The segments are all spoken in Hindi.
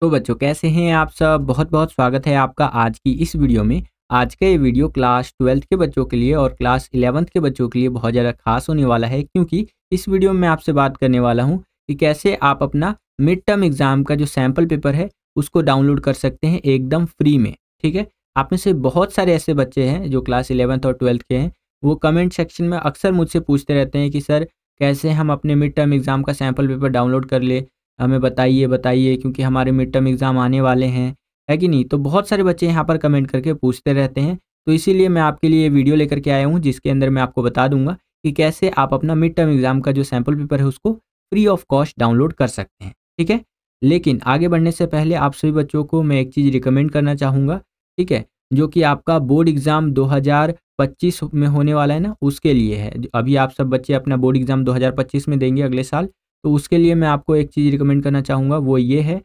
तो बच्चों कैसे हैं आप सब बहुत बहुत स्वागत है आपका आज की इस वीडियो में आज का ये वीडियो क्लास ट्वेल्थ के बच्चों के लिए और क्लास इलेवंथ के बच्चों के लिए बहुत ज़्यादा खास होने वाला है क्योंकि इस वीडियो में मैं आपसे बात करने वाला हूँ कि कैसे आप अपना मिड टर्म एग्ज़ाम का जो सैम्पल पेपर है उसको डाउनलोड कर सकते हैं एकदम फ्री में ठीक है आप में से बहुत सारे ऐसे बच्चे हैं जो क्लास इलेवंथ और ट्वेल्थ के हैं वो कमेंट सेक्शन में अक्सर मुझसे पूछते रहते हैं कि सर कैसे हम अपने मिड टर्म एग्ज़ाम का सैम्पल पेपर डाउनलोड कर ले हमें बताइए बताइए क्योंकि हमारे मिड टर्म एग्ज़ाम आने वाले हैं है कि नहीं तो बहुत सारे बच्चे यहाँ पर कमेंट करके पूछते रहते हैं तो इसीलिए मैं आपके लिए वीडियो लेकर के आया हूँ जिसके अंदर मैं आपको बता दूंगा कि कैसे आप अपना मिड टर्म एग्ज़ाम का जो सैम्पल पेपर है उसको फ्री ऑफ कॉस्ट डाउनलोड कर सकते हैं ठीक है लेकिन आगे बढ़ने से पहले आप सभी बच्चों को मैं एक चीज़ रिकमेंड करना चाहूँगा ठीक है जो कि आपका बोर्ड एग्ज़ाम 2025 में होने वाला है ना उसके लिए है अभी आप सब बच्चे अपना बोर्ड एग्ज़ाम 2025 में देंगे अगले साल तो उसके लिए मैं आपको एक चीज़ रिकमेंड करना चाहूँगा वो ये है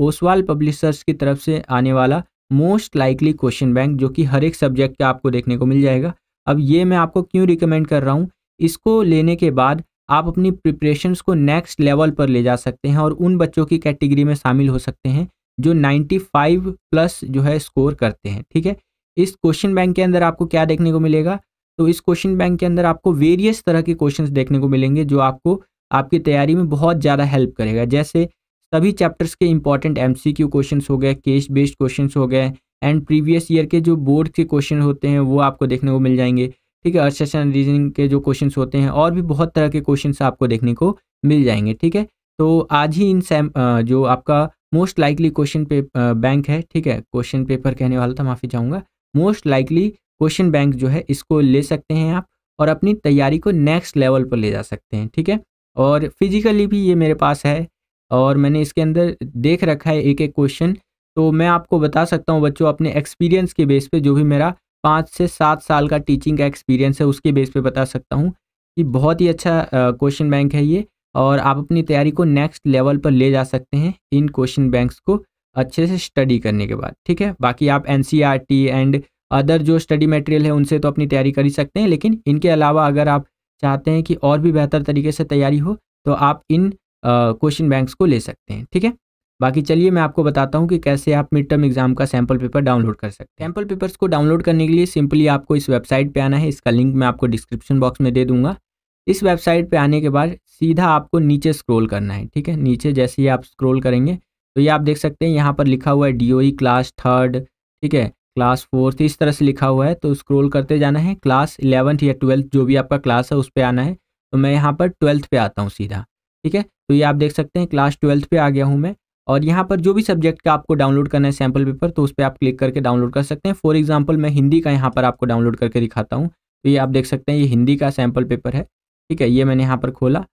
ओसवाल पब्लिशर्स की तरफ से आने वाला मोस्ट लाइकली क्वेश्चन बैंक जो कि हर एक सब्जेक्ट का आपको देखने को मिल जाएगा अब ये मैं आपको क्यों रिकमेंड कर रहा हूँ इसको लेने के बाद आप अपनी प्रिपरेशंस को नेक्स्ट लेवल पर ले जा सकते हैं और उन बच्चों की कैटेगरी में शामिल हो सकते हैं जो 95 प्लस जो है स्कोर करते हैं ठीक है इस क्वेश्चन बैंक के अंदर आपको क्या देखने को मिलेगा तो इस क्वेश्चन बैंक के अंदर आपको वेरियस तरह के क्वेश्चंस देखने को मिलेंगे जो आपको आपकी तैयारी में बहुत ज़्यादा हेल्प करेगा जैसे सभी चैप्टर्स के important M C Q question हो गए केस बेस्ड क्वेश्चन हो गए एंड प्रीवियस ईयर के जो बोर्ड के क्वेश्चन होते हैं वो आपको देखने को मिल जाएंगे ठीक है अर्थ एंड रीजनिंग के जो क्वेश्चन होते हैं और भी बहुत तरह के क्वेश्चन आपको देखने को मिल जाएंगे ठीक है तो आज ही इन सैम जो आपका मोस्ट लाइकली क्वेश्चन पे बैंक है ठीक है क्वेश्चन पेपर कहने वाला था माफ़ी चाहूँगा मोस्ट लाइकली क्वेश्चन बैंक जो है इसको ले सकते हैं आप और अपनी तैयारी को नेक्स्ट लेवल पर ले जा सकते हैं ठीक है और फिजिकली भी ये मेरे पास है और मैंने इसके अंदर देख रखा है एक एक क्वेश्चन तो मैं आपको बता सकता हूँ बच्चों अपने एक्सपीरियंस के बेस पे जो भी मेरा पाँच से सात साल का टीचिंग का एक्सपीरियंस है उसके बेस पे बता सकता हूँ कि बहुत ही अच्छा क्वेश्चन बैंक है ये और आप अपनी तैयारी को नेक्स्ट लेवल पर ले जा सकते हैं इन क्वेश्चन बैंक्स को अच्छे से स्टडी करने के बाद ठीक है बाकी आप एन एंड अदर जो स्टडी मटेरियल है उनसे तो अपनी तैयारी कर ही सकते हैं लेकिन इनके अलावा अगर आप चाहते हैं कि और भी बेहतर तरीके से तैयारी हो तो आप इन क्वेश्चन बैंक्स को ले सकते हैं ठीक है बाकी चलिए मैं आपको बताता हूँ कि कैसे आप मिड टर्म एग्जाम का सैम्पल पेपर डाउनलोड कर सकते हैं सैम्पल पेपर्स को डाउनलोड करने के लिए सिंपली आपको इस वेबसाइट पर आना है इसका लिंक मैं आपको डिस्क्रिप्शन बॉक्स में दे दूंगा इस वेबसाइट पे आने के बाद सीधा आपको नीचे स्क्रॉल करना है ठीक है नीचे जैसे ही आप स्क्रॉल करेंगे तो ये आप देख सकते हैं यहाँ पर लिखा हुआ है डी क्लास थर्ड ठीक है क्लास फोर्थ इस तरह से लिखा हुआ है तो स्क्रोल करते जाना है क्लास इलेवंथ या ट्वेल्थ जो भी आपका क्लास है उस पर आना है तो मैं यहाँ पर ट्वेल्थ पे आता हूँ सीधा ठीक है तो ये आप देख सकते हैं क्लास ट्वेल्थ पे आ गया हूँ मैं और यहाँ पर जो भी सब्जेक्ट का आपको डाउनलोड करना है सैम्पल पेपर तो उस पर आप क्लिक करके डाउनलोड कर सकते हैं फॉर एग्जाम्पल मैं हिंदी का यहाँ पर आपको डाउनलोड करके दिखाता हूँ तो ये आप देख सकते हैं ये हिंदी का सैम्पल पेपर है ठीक है ये मैंने यहाँ पर खोला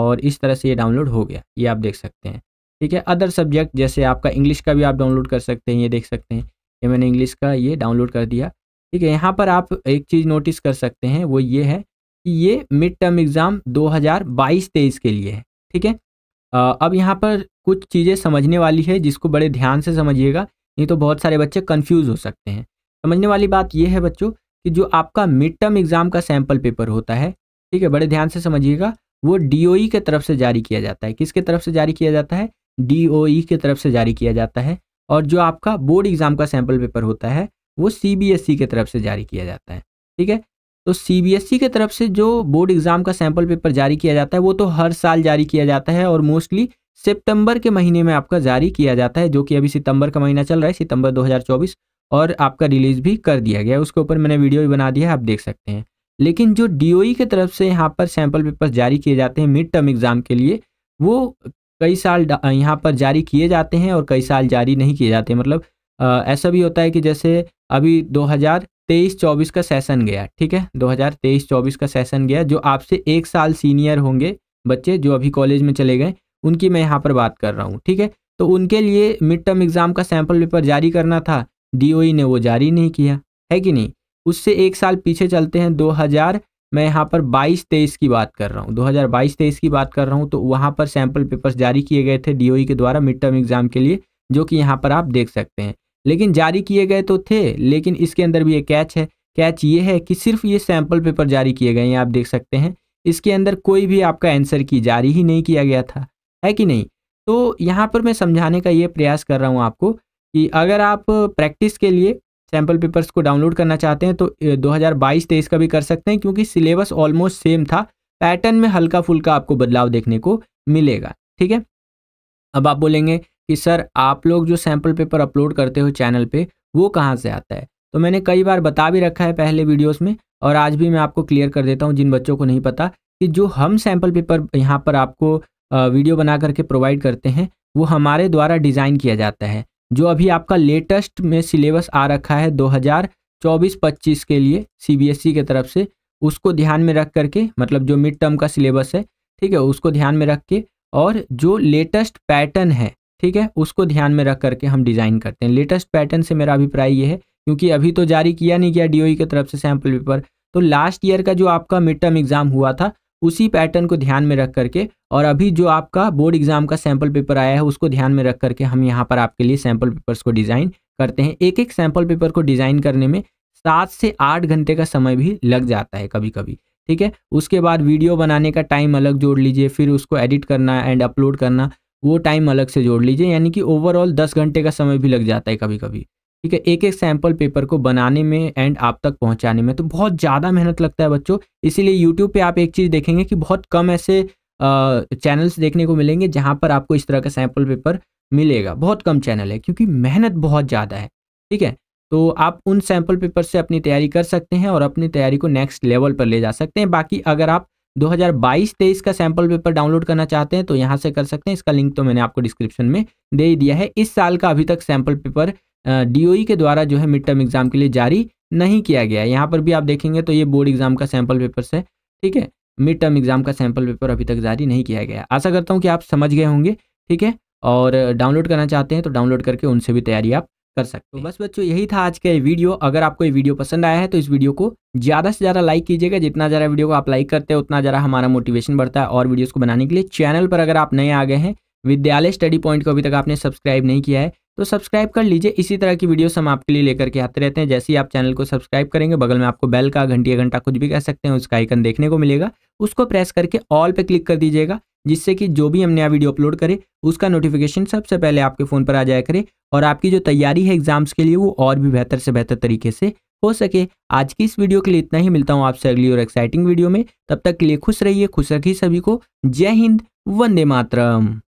और इस तरह से ये डाउनलोड हो गया ये आप देख सकते हैं ठीक है अदर सब्जेक्ट जैसे आपका इंग्लिश का भी आप डाउनलोड कर सकते हैं ये देख सकते हैं ये मैंने इंग्लिश का ये डाउनलोड कर दिया ठीक है यहाँ पर आप एक चीज़ नोटिस कर सकते हैं वो ये है कि ये मिड टर्म एग्ज़ाम हज़ार के लिए है ठीक है अब यहाँ पर कुछ चीज़ें समझने वाली है जिसको बड़े ध्यान से समझिएगा नहीं तो बहुत सारे बच्चे कन्फ्यूज़ हो सकते हैं समझने वाली बात यह है बच्चों कि जो आपका मिड टर्म एग्ज़ाम का सैम्पल पेपर होता है ठीक है बड़े ध्यान से समझिएगा वो डी e के तरफ से जारी किया जाता है किसके तरफ से जारी किया जाता है डी e के तरफ से जारी किया जाता है और जो आपका बोर्ड एग्ज़ाम का सैम्पल पेपर होता है वो सी बी एस ई के तरफ से जारी किया जाता है ठीक है तो सी बी एस ई के तरफ से जो बोर्ड एग्ज़ाम का सैम्पल पेपर जारी किया जाता है वो तो हर साल जारी किया जाता है और मोस्टली सितंबर के महीने में आपका जारी किया जाता है जो कि अभी सितंबर का महीना चल रहा है सितंबर 2024 और आपका रिलीज़ भी कर दिया गया है उसके ऊपर मैंने वीडियो भी बना दिया है आप देख सकते हैं लेकिन जो डी e की तरफ से यहाँ पर सैम्पल पेपर जारी किए जाते हैं मिड टर्म एग्ज़ाम के लिए वो कई साल यहाँ पर जारी किए जाते हैं और कई साल जारी नहीं किए जाते मतलब ऐसा भी होता है कि जैसे अभी 2023-24 का सेशन गया ठीक है 2023-24 का सेशन गया जो आपसे एक साल सीनियर होंगे बच्चे जो अभी कॉलेज में चले गए उनकी मैं यहाँ पर बात कर रहा हूँ ठीक है तो उनके लिए मिड टर्म एग्ज़ाम का सैम्पल पेपर जारी करना था डी e ने वो जारी नहीं किया है कि नहीं उससे एक साल पीछे चलते हैं दो मैं यहाँ पर 22-23 की बात कर रहा हूँ 2022-23 की बात कर रहा हूँ तो वहाँ पर सैम्पल पेपर्स जारी किए गए थे डी e के द्वारा मिड टर्म एग्जाम के लिए जो कि यहाँ पर आप देख सकते हैं लेकिन जारी किए गए तो थे लेकिन इसके अंदर भी एक कैच है कैच ये है कि सिर्फ ये सैम्पल पेपर जारी किए गए हैं आप देख सकते हैं इसके अंदर कोई भी आपका आंसर की जारी ही नहीं किया गया था है कि नहीं तो यहाँ पर मैं समझाने का ये प्रयास कर रहा हूँ आपको कि अगर आप प्रैक्टिस के लिए सैम्पल पेपर्स को डाउनलोड करना चाहते हैं तो 2022-23 का भी कर सकते हैं क्योंकि सिलेबस ऑलमोस्ट सेम था पैटर्न में हल्का फुल्का आपको बदलाव देखने को मिलेगा ठीक है अब आप बोलेंगे कि सर आप लोग जो सैम्पल पेपर अपलोड करते हो चैनल पे वो कहाँ से आता है तो मैंने कई बार बता भी रखा है पहले वीडियोस में और आज भी मैं आपको क्लियर कर देता हूँ जिन बच्चों को नहीं पता कि जो हम सैम्पल पेपर यहाँ पर आपको वीडियो बना करके प्रोवाइड करते हैं वो हमारे द्वारा डिज़ाइन किया जाता है जो अभी आपका लेटेस्ट में सिलेबस आ रखा है 2024-25 के लिए सीबीएसई e की तरफ से उसको ध्यान में रख करके मतलब जो मिड टर्म का सिलेबस है ठीक है उसको ध्यान में रख के और जो लेटेस्ट पैटर्न है ठीक है उसको ध्यान में रख करके हम डिज़ाइन करते हैं लेटेस्ट पैटर्न से मेरा अभिप्राय ये है क्योंकि अभी तो जारी किया नहीं गया डी डीओई की तरफ से सैम्पल पेपर तो लास्ट ईयर का जो आपका मिड टर्म एग्ज़ाम हुआ था उसी पैटर्न को ध्यान में रख करके और अभी जो आपका बोर्ड एग्जाम का सैंपल पेपर आया है उसको ध्यान में रख करके हम यहाँ पर आपके लिए सैंपल पेपर्स को डिज़ाइन करते हैं एक एक सैंपल पेपर को डिज़ाइन करने में सात से आठ घंटे का समय भी लग जाता है कभी कभी ठीक है उसके बाद वीडियो बनाने का टाइम अलग जोड़ लीजिए फिर उसको एडिट करना एंड अपलोड करना वो टाइम अलग से जोड़ लीजिए यानी कि ओवरऑल दस घंटे का समय भी लग जाता है कभी कभी ठीक है एक एक सैम्पल पेपर को बनाने में एंड आप तक पहुंचाने में तो बहुत ज़्यादा मेहनत लगता है बच्चों इसीलिए यूट्यूब पे आप एक चीज़ देखेंगे कि बहुत कम ऐसे चैनल्स देखने को मिलेंगे जहाँ पर आपको इस तरह का सैम्पल पेपर मिलेगा बहुत कम चैनल है क्योंकि मेहनत बहुत ज़्यादा है ठीक है तो आप उन सैम्पल पेपर से अपनी तैयारी कर सकते हैं और अपनी तैयारी को नेक्स्ट लेवल पर ले जा सकते हैं बाकी अगर आप 2022-23 का सैम्पल पेपर डाउनलोड करना चाहते हैं तो यहाँ से कर सकते हैं इसका लिंक तो मैंने आपको डिस्क्रिप्शन में दे ही दिया है इस साल का अभी तक सैम्पल पेपर डीओई e के द्वारा जो है मिड टर्म एग्जाम के लिए जारी नहीं किया गया यहाँ पर भी आप देखेंगे तो ये बोर्ड एग्जाम का सैम्पल पेपर से ठीक है मिड टर्म एग्जाम का सैंपल पेपर अभी तक जारी नहीं किया गया आशा करता हूँ कि आप समझ गए होंगे ठीक है और डाउनलोड करना चाहते हैं तो डाउनलोड करके उनसे भी तैयारी आप कर सकते हो तो बस बच्चों यही था आज का ये वीडियो अगर आपको ये वीडियो पसंद आया है तो इस वीडियो को ज़्यादा से ज़्यादा लाइक कीजिएगा जितना ज़्यादा वीडियो को आप लाइक करते हैं उतना ज़्यादा हमारा मोटिवेशन बढ़ता है और वीडियोस को बनाने के लिए चैनल पर अगर आप नए आ गए हैं विद्यालय स्टडी पॉइंट को अभी तक आपने सब्सक्राइब नहीं किया है तो सब्सक्राइब कर लीजिए इसी तरह की वीडियो हम आपके लिए लेकर के आते रहते हैं जैसे ही आप चैनल को सब्सक्राइब करेंगे बगल में आपको बेल का घंटी घंटा कुछ भी कह सकते हैं उसका आइकन देखने को मिलेगा उसको प्रेस करके ऑल पे क्लिक कर दीजिएगा जिससे कि जो भी हम नया वीडियो अपलोड करें उसका नोटिफिकेशन सबसे पहले आपके फ़ोन पर आ जाया करे और आपकी जो तैयारी है एग्जाम्स के लिए वो और भी बेहतर से बेहतर तरीके से हो सके आज की इस वीडियो के लिए इतना ही मिलता हूँ आपसे अगली और एक्साइटिंग वीडियो में तब तक के लिए खुश रहिए खुश रखिए सभी को जय हिंद वंदे मातरम